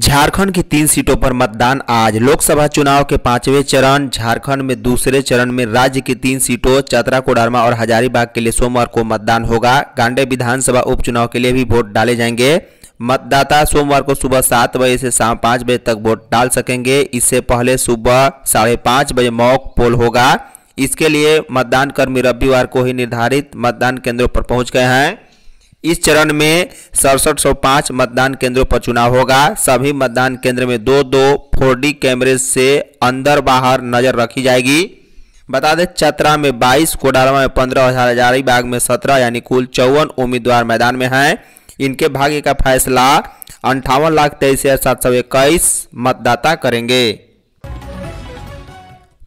झारखंड की तीन सीटों पर मतदान आज लोकसभा चुनाव के पांचवें चरण झारखंड में दूसरे चरण में राज्य की तीन सीटों चतरा कोडरमा और हजारीबाग के लिए सोमवार को मतदान होगा गांडे विधानसभा उपचुनाव के लिए भी वोट डाले जाएंगे मतदाता सोमवार को सुबह सात बजे से शाम पाँच बजे तक वोट डाल सकेंगे इससे पहले सुबह साढ़े बजे मॉक पोल होगा इसके लिए मतदान कर्मी रविवार को ही निर्धारित मतदान केंद्रों पर पहुंच गए हैं इस चरण में सड़सठ सौ पाँच मतदान केंद्रों पर चुनाव होगा सभी मतदान केंद्र में दो दो फोर डी कैमरे से अंदर बाहर नजर रखी जाएगी बता दें चतरा में 22, कोडारमा में पंद्रह हजार हजारीबाग में 17 यानी कुल चौवन उम्मीदवार मैदान में हैं इनके भाग्य का फैसला अंठावन लाख तेईस हजार सात सौ इक्कीस मतदाता करेंगे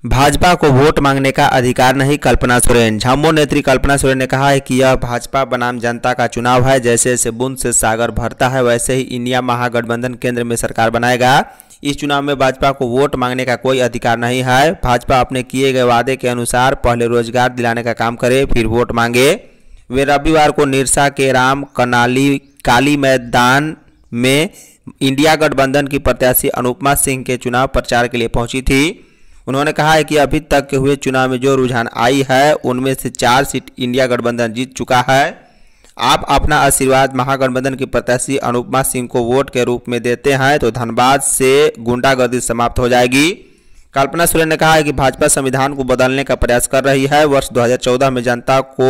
भाजपा को वोट मांगने का अधिकार नहीं कल्पना सोरेन झामो नेत्री कल्पना सोरेन ने कहा है कि यह भाजपा बनाम जनता का चुनाव है जैसे जैसे बूंद से सागर भरता है वैसे ही इंडिया महागठबंधन केंद्र में सरकार बनाएगा इस चुनाव में भाजपा को वोट मांगने का कोई अधिकार नहीं है भाजपा अपने किए गए वादे के अनुसार पहले रोजगार दिलाने का काम करे फिर वोट मांगे वे रविवार को निरसा के राम कनाली काली मैदान में इंडिया गठबंधन की प्रत्याशी अनुपमा सिंह के चुनाव प्रचार के लिए पहुंची थी उन्होंने कहा है कि अभी तक के हुए चुनाव में जो रुझान आई है उनमें से चार सीट इंडिया गठबंधन जीत चुका है आप अपना आशीर्वाद महागठबंधन की प्रत्याशी अनुपमा सिंह को वोट के रूप में देते हैं तो धनबाद से गुंडागर्दी समाप्त हो जाएगी कल्पना सुरेन ने कहा है कि भाजपा संविधान को बदलने का प्रयास कर रही है वर्ष 2014 में जनता को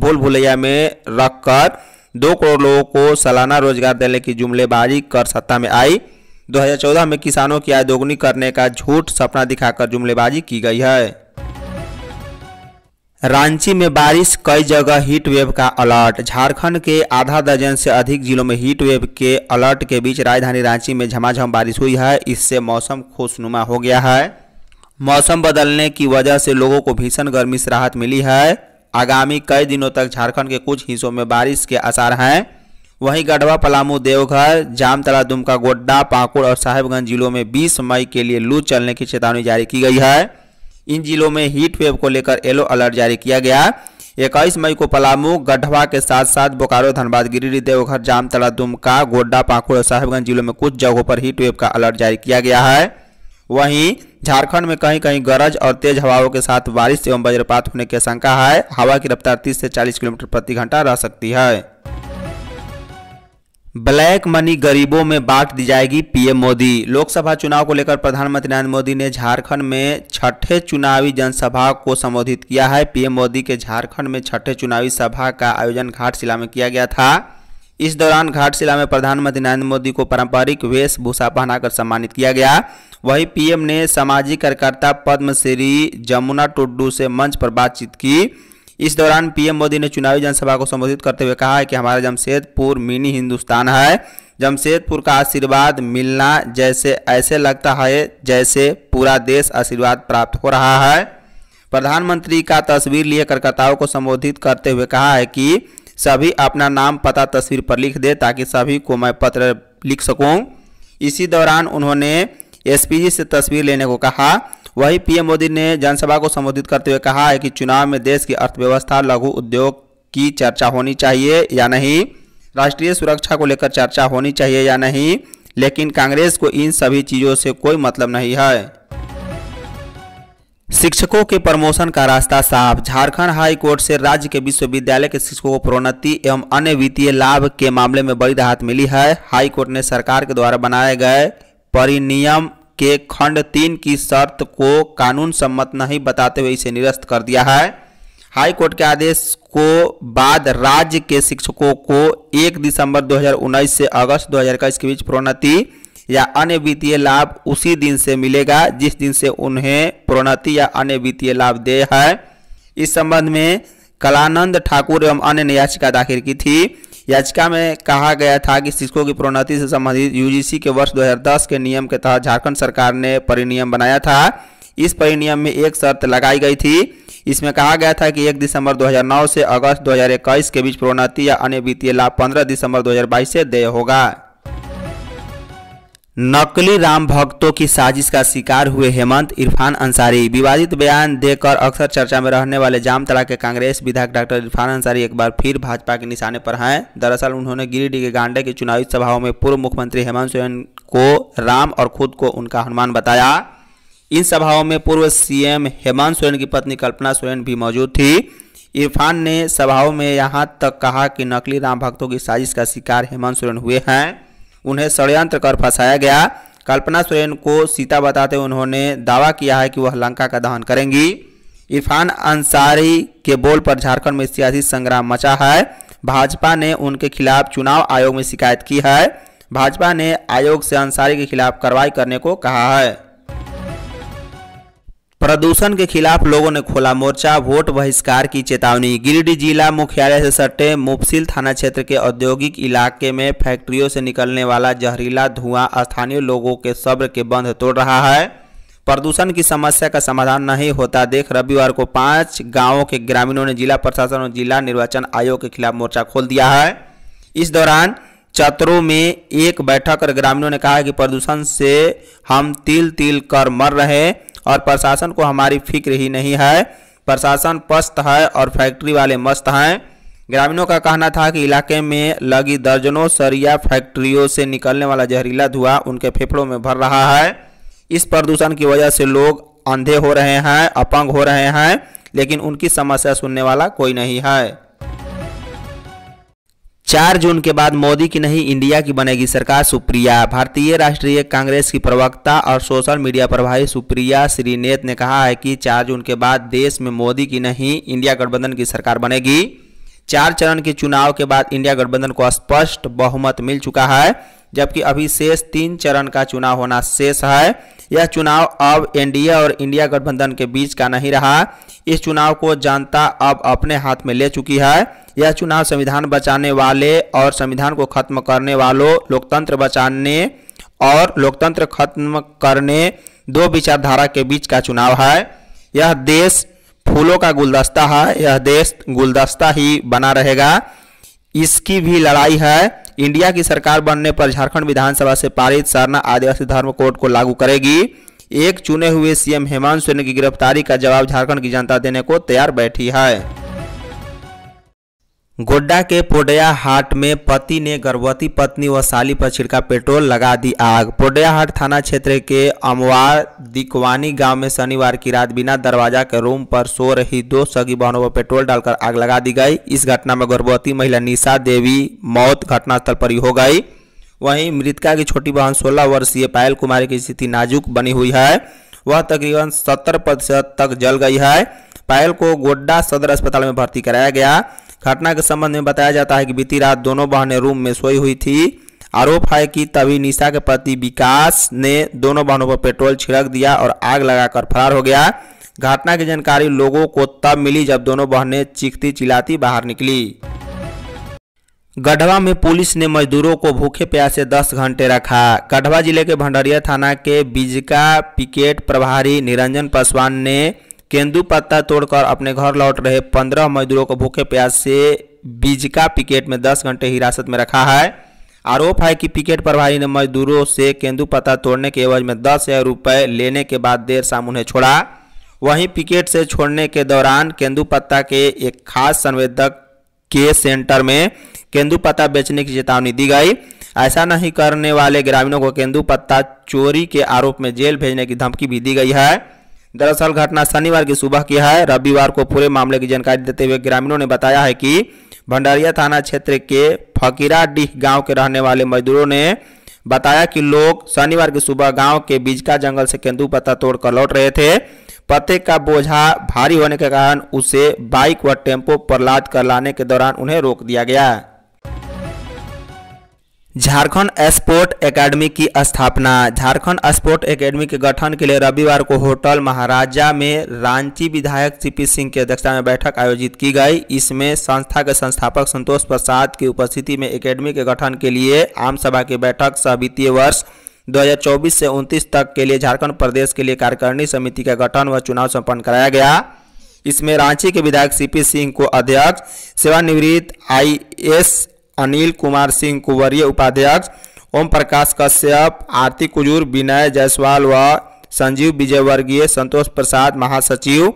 भूल भुलैया में रखकर दो करोड़ लोगों को सालाना रोजगार देने की जुमलेबाजी कर सत्ता में आई 2014 में किसानों की आय दोगुनी करने का झूठ सपना दिखाकर जुमलेबाजी की गई है रांची में बारिश कई जगह हीट वेव का अलर्ट झारखंड के आधा दर्जन से अधिक जिलों में हीट वेव के अलर्ट के बीच राजधानी रांची में झमाझम बारिश हुई है इससे मौसम खुशनुमा हो गया है मौसम बदलने की वजह से लोगों को भीषण गर्मी से राहत मिली है आगामी कई दिनों तक झारखंड के कुछ हिस्सों में बारिश के आसार हैं वहीं गढ़वा पलामू देवघर जामतला दुमका गोड्डा पाकुड़ और साहेबगंज जिलों में 20 मई के लिए लू चलने की चेतावनी जारी की गई है इन जिलों में हीट वेव को लेकर येलो अलर्ट जारी किया गया इक्कीस मई को पलामू गढ़वा के साथ साथ बोकारो धनबाद गिरिडीह देवघर जामतला दुमका गोड्डा पाकुड़ और साहेबगंज जिलों में कुछ जगहों पर हीट वेव का अलर्ट जारी किया गया है वहीं झारखंड में कहीं कहीं गरज और तेज हवाओं के साथ बारिश एवं वज्रपात होने की आशंका है हवा की रफ्तार 30 से 40 किलोमीटर प्रति घंटा रह सकती है ब्लैक मनी गरीबों में बांट दी जाएगी पीएम मोदी लोकसभा चुनाव को लेकर प्रधानमंत्री नरेंद्र मोदी ने झारखंड में छठे चुनावी जनसभा को संबोधित किया है पीएम मोदी के झारखंड में छठे चुनावी सभा का आयोजन घाटशिला में किया गया था इस दौरान घाटशिला में प्रधानमंत्री नरेंद्र मोदी को पारंपरिक वेशभूषा पहनाकर सम्मानित किया गया वहीं पीएम ने सामाजिक कार्यकर्ता पद्मश्री जमुना टुड्डू से मंच पर बातचीत की इस दौरान पीएम मोदी ने चुनावी जनसभा को संबोधित करते हुए कहा है कि हमारा जमशेदपुर मिनी हिंदुस्तान है जमशेदपुर का आशीर्वाद मिलना जैसे ऐसे लगता है जैसे पूरा देश आशीर्वाद प्राप्त हो रहा है प्रधानमंत्री का तस्वीर लिए कलकत्ताओं को संबोधित करते हुए कहा है कि सभी अपना नाम पता तस्वीर पर लिख दे ताकि सभी को मैं पत्र लिख सकूं इसी दौरान उन्होंने एसपीजी से तस्वीर लेने को कहा वहीं पीएम मोदी ने जनसभा को संबोधित करते हुए कहा है कि चुनाव में देश की अर्थव्यवस्था लघु उद्योग की चर्चा होनी चाहिए या नहीं राष्ट्रीय सुरक्षा को लेकर चर्चा होनी चाहिए या नहीं लेकिन कांग्रेस को इन सभी चीज़ों से कोई मतलब नहीं है शिक्षकों के प्रमोशन का रास्ता साफ झारखंड हाई कोर्ट से राज्य के विश्वविद्यालय के शिक्षकों को प्रोन्नति एवं अन्य वित्तीय लाभ के मामले में बड़ी राहत मिली है हाई कोर्ट ने सरकार के द्वारा बनाए गए परिनियम के खंड तीन की शर्त को कानून सम्मत नहीं बताते हुए इसे निरस्त कर दिया है हाई कोर्ट के आदेश को बाद राज्य के शिक्षकों को 1 दिसंबर 2019 से अगस्त 2021 के बीच प्रोन्नति या अन्य वित्तीय लाभ उसी दिन से मिलेगा जिस दिन से उन्हें प्रोन्नति या अन्य वित्तीय लाभ दे है इस संबंध में कलानंद ठाकुर एवं अन्य ने याचिका दाखिल की थी याचिका में कहा गया था कि शिक्षकों की प्रोन्नति से संबंधित यूजीसी के वर्ष 2010 के नियम के तहत झारखंड सरकार ने परिनियम बनाया था इस परिनियम में एक शर्त लगाई गई थी इसमें कहा गया था कि 1 दिसंबर 2009 से अगस्त 2021 के बीच प्रोन्नति या अन्य वित्तीय लाभ 15 दिसंबर 2022 से देय होगा नकली राम भक्तों की साजिश का शिकार हुए हेमंत इरफान अंसारी विवादित बयान देकर अक्सर चर्चा में रहने वाले जामतला के कांग्रेस विधायक डॉक्टर इरफान अंसारी एक बार फिर भाजपा के निशाने पर हैं दरअसल उन्होंने गिरिडीह के गांडे की चुनावी सभाओं में पूर्व मुख्यमंत्री हेमंत सोरेन को राम और खुद को उनका हनुमान बताया इन सभाओं में पूर्व सीएम हेमंत सोरेन की पत्नी कल्पना सोरेन भी मौजूद थी इरफान ने सभाओं में यहाँ तक कहा कि नकली राम भक्तों की साजिश का शिकार हेमंत सोरेन हुए हैं उन्हें षडयंत्र कर फंसाया गया कल्पना सुरेन को सीता बताते उन्होंने दावा किया है कि वह लंका का दहन करेंगी इरफान अंसारी के बोल पर झारखंड में सियासी संग्राम मचा है भाजपा ने उनके खिलाफ चुनाव आयोग में शिकायत की है भाजपा ने आयोग से अंसारी के खिलाफ कार्रवाई करने को कहा है प्रदूषण के खिलाफ लोगों ने खोला मोर्चा वोट बहिष्कार की चेतावनी गिरिडीह जिला मुख्यालय से सटे मुफसिल थाना क्षेत्र के औद्योगिक इलाके में फैक्ट्रियों से निकलने वाला जहरीला धुआं स्थानीय लोगों के सब्र के बंध तोड़ रहा है प्रदूषण की समस्या का समाधान नहीं होता देख रविवार को पांच गाँवों के ग्रामीणों ने जिला प्रशासन और जिला निर्वाचन आयोग के खिलाफ मोर्चा खोल दिया है इस दौरान चतरों में एक बैठक कर ग्रामीणों ने कहा कि प्रदूषण से हम तिल तिल कर मर रहे और प्रशासन को हमारी फिक्र ही नहीं है प्रशासन पस्त है और फैक्ट्री वाले मस्त हैं ग्रामीणों का कहना था कि इलाके में लगी दर्जनों सरिया फैक्ट्रियों से निकलने वाला जहरीला धुआं उनके फेफड़ों में भर रहा है इस प्रदूषण की वजह से लोग अंधे हो रहे हैं अपंग हो रहे हैं लेकिन उनकी समस्या सुनने वाला कोई नहीं है चार जून के बाद मोदी की नहीं इंडिया की बनेगी सरकार सुप्रिया भारतीय राष्ट्रीय कांग्रेस की प्रवक्ता और सोशल मीडिया प्रभारी सुप्रिया श्रीनेत ने कहा है कि चार जून के बाद देश में मोदी की नहीं इंडिया गठबंधन की सरकार बनेगी चार चरण के चुनाव के बाद इंडिया गठबंधन को स्पष्ट बहुमत मिल चुका है जबकि अभी शेष तीन चरण का चुनाव होना शेष है यह चुनाव अब एनडीए और इंडिया गठबंधन के बीच का नहीं रहा इस चुनाव को जनता अब अपने हाथ में ले चुकी है यह चुनाव संविधान बचाने वाले और संविधान को खत्म करने वालों लोकतंत्र बचाने और लोकतंत्र खत्म करने दो विचारधारा के बीच का चुनाव है यह देश फूलों का गुलदस्ता है यह देश गुलदस्ता ही बना रहेगा इसकी भी लड़ाई है इंडिया की सरकार बनने पर झारखंड विधानसभा से पारित सरना आदिवासी धर्म कोड को लागू करेगी एक चुने हुए सीएम हेमंत सोरेन की गिरफ्तारी का जवाब झारखंड की जनता देने को तैयार बैठी है गोड्डा के पोडया हाट में पति ने गर्भवती पत्नी व साली पर छिड़का पेट्रोल लगा दी आग पोडया हाट थाना क्षेत्र के अमवार दिकवानी गांव में शनिवार की रात बिना दरवाजा के रूम पर सो रही दो सगी बहनों पर पेट्रोल डालकर आग लगा दी गई इस घटना में गर्भवती महिला निशा देवी मौत घटनास्थल पर ही हो गई वहीं मृतका की छोटी बहन सोलह वर्षीय पायल कुमारी की स्थिति नाजुक बनी हुई है वह तकरीबन सत्तर प्रतिशत तक जल गई है पायल को गोड्डा सदर अस्पताल में भर्ती कराया गया घटना के संबंध में बताया जाता है कि बीती रात दोनों बहनें रूम में सोई हुई थी आरोप है कि तभी निशा के पति विकास ने दोनों बहनों पर पेट्रोल छिड़क दिया और आग लगाकर फरार हो गया घटना की जानकारी लोगों को तब मिली जब दोनों बहनें चीखती चिल्लाती बाहर निकली गढ़वा में पुलिस ने मजदूरों को भूखे प्यासे 10 घंटे रखा गढ़वा जिले के भंडरिया थाना के बिजका पिकेट प्रभारी निरंजन पासवान ने केंदु पत्ता तोड़कर अपने घर लौट रहे पंद्रह मजदूरों को भूखे प्यास से बिजका पिकेट में दस घंटे हिरासत में रखा है आरोप है कि पिकेट प्रभारी ने मजदूरों से केंदू पत्ता तोड़ने के एवज में दस हजार रुपये लेने के बाद देर शाम उन्हें छोड़ा वहीं पिकेट से छोड़ने के दौरान केंदु पत्ता के एक खास संवेदक के सेंटर में केंदू पत्ता बेचने की चेतावनी दी गई ऐसा नहीं करने वाले ग्रामीणों को केंदू पत्ता चोरी के आरोप में जेल भेजने की धमकी भी दी गई है दरअसल घटना शनिवार की सुबह की है रविवार को पूरे मामले की जानकारी देते हुए ग्रामीणों ने बताया है कि भंडारिया थाना क्षेत्र के डीह गांव के रहने वाले मजदूरों ने बताया कि लोग शनिवार की सुबह गांव के बिजका जंगल से केंदु पत्ता तोड़कर लौट रहे थे पत्ते का बोझा भारी होने के कारण उसे बाइक व टेम्पो पर लाद कर लाने के दौरान उन्हें रोक दिया गया झारखंड स्पोर्ट एकेडमी की स्थापना झारखंड स्पोर्ट एकेडमी के गठन के लिए रविवार को होटल महाराजा में रांची विधायक सीपी सिंह की अध्यक्षता में बैठक आयोजित की गई इसमें संस्था के संस्थापक संतोष प्रसाद की उपस्थिति में एकेडमी के गठन के लिए आम सभा की बैठक सह वित्तीय वर्ष 2024 से 29 तक के लिए झारखंड प्रदेश के लिए कार्यकारिणी समिति का गठन व चुनाव सम्पन्न कराया गया इसमें रांची के विधायक सीपी सिंह को अध्यक्ष सेवानिवृत्त आई अनिल कुमार सिंह को उपाध्यक्ष ओम प्रकाश कश्यप आरती कुजूर विनय जायसवाल व संजीव विजयवर्गीय संतोष प्रसाद महासचिव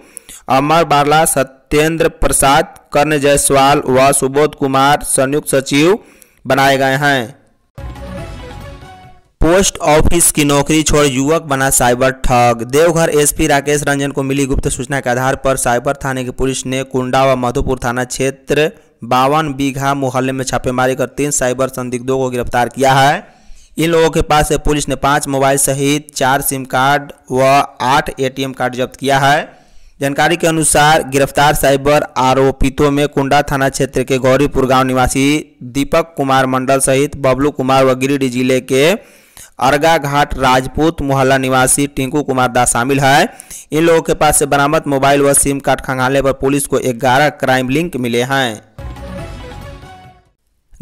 अमर बारला सत्येंद्र प्रसाद कर्ण जायसवाल व सुबोध कुमार संयुक्त सचिव बनाए गए हैं पोस्ट ऑफिस की नौकरी छोड़ युवक बना साइबर ठग देवघर एसपी राकेश रंजन को मिली गुप्त सूचना के आधार पर साइबर थाने की पुलिस ने कुंडा व मधुपुर थाना क्षेत्र बावन बीघा मोहल्ले में छापेमारी कर तीन साइबर संदिग्धों को गिरफ्तार किया है इन लोगों के पास से पुलिस ने पांच मोबाइल सहित चार सिम कार्ड व आठ एटीएम कार्ड जब्त किया है जानकारी के अनुसार गिरफ्तार साइबर आरोपितों में कुंडा थाना क्षेत्र के गौरीपुर गांव निवासी दीपक कुमार मंडल सहित बबलू कुमार व गिरिडीह जिले के अर्गा घाट राजपूत मोहल्ला निवासी टिंकू कुमार दास शामिल है इन लोगों के पास से बरामद मोबाइल व सिम कार्ड खंगालने पर पुलिस को ग्यारह क्राइम लिंक मिले हैं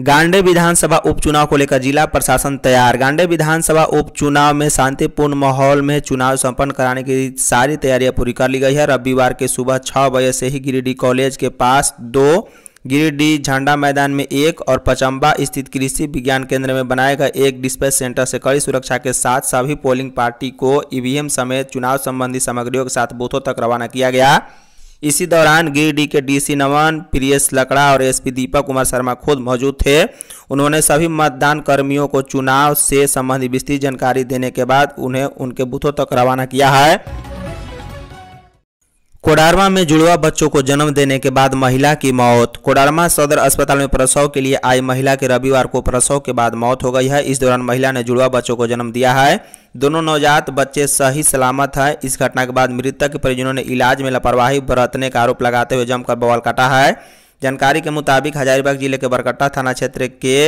गांडे विधानसभा उपचुनाव को लेकर जिला प्रशासन तैयार गांडे विधानसभा उपचुनाव में शांतिपूर्ण माहौल में चुनाव संपन्न कराने की सारी तैयारियां पूरी कर ली गई है रविवार के सुबह छह बजे से ही गिरिडीह कॉलेज के पास दो गिरिडीह झंडा मैदान में एक और पचम्बा स्थित कृषि विज्ञान केंद्र में बनाए गए एक डिस्पैच सेंटर से कड़ी सुरक्षा के साथ सभी पोलिंग पार्टी को ईवीएम समेत चुनाव संबंधी सामग्रियों के साथ बूथों तक रवाना किया गया इसी दौरान गिरिडीह के डीसी नमन प्रियस लकड़ा और एसपी दीपक कुमार शर्मा खुद मौजूद थे उन्होंने सभी मतदान कर्मियों को चुनाव से संबंधित विस्तृत जानकारी देने के बाद उन्हें उनके बूथों तक रवाना किया है कोडारमा में जुड़वा बच्चों को जन्म देने के बाद महिला की मौत कोडारमा सदर अस्पताल में प्रसव के लिए आई महिला के रविवार को प्रसव के बाद मौत हो गई है इस दौरान महिला ने जुड़वा बच्चों को जन्म दिया है दोनों नवजात बच्चे सही सलामत हैं इस घटना के बाद मृतक के परिजनों ने इलाज में लापरवाही बरतने का आरोप लगाते हुए जमकर बवाल काटा है जानकारी के मुताबिक हजारीबाग जिले के बरकट्टा थाना क्षेत्र के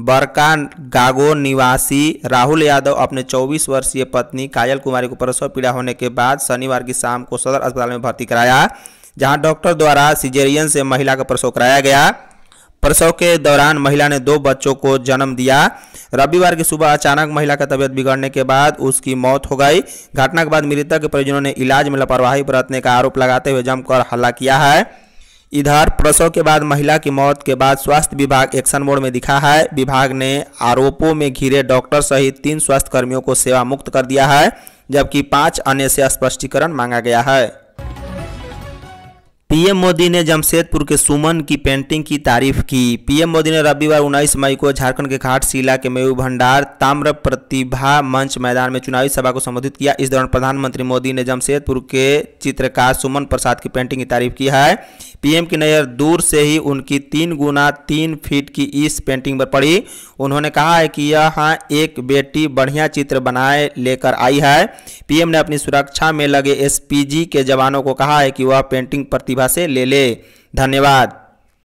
बरका गागो निवासी राहुल यादव अपने 24 वर्षीय पत्नी कायल कुमारी को प्रसव पीड़ा होने के बाद शनिवार की शाम को सदर अस्पताल में भर्ती कराया जहां डॉक्टर द्वारा सिजेरियन से महिला का प्रसव कराया गया प्रसव के दौरान महिला ने दो बच्चों को जन्म दिया रविवार की सुबह अचानक महिला का तबियत बिगड़ने के बाद उसकी मौत हो गई घटना के बाद मृतक के परिजनों ने इलाज में लापरवाही बरतने का आरोप लगाते हुए जमकर हल्ला किया है इधर प्रसव के बाद महिला की मौत के बाद स्वास्थ्य विभाग एक्शन मोड में दिखा है विभाग ने आरोपों में घिरे डॉक्टर सहित तीन स्वास्थ्यकर्मियों को सेवा मुक्त कर दिया है जबकि पांच अन्य से स्पष्टीकरण मांगा गया है पीएम मोदी ने जमशेदपुर के सुमन की पेंटिंग की तारीफ की पीएम मोदी ने रविवार 19 मई को झारखंड के घाट शिला के मयू भंडार ताम्र प्रतिभा मंच मैदान में चुनावी सभा को संबोधित किया इस दौरान प्रधानमंत्री मोदी ने जमशेदपुर के चित्रकार सुमन प्रसाद की पेंटिंग की तारीफ की है पीएम की नज़र दूर से ही उनकी तीन गुना तीन फीट की इस पेंटिंग पर पड़ी उन्होंने कहा है कि यह एक बेटी बढ़िया चित्र बनाए लेकर आई है पीएम ने अपनी सुरक्षा में लगे एसपीजी के जवानों को कहा है कि वह पेंटिंग प्रतिभा प्रतिभा से ले ले धन्यवाद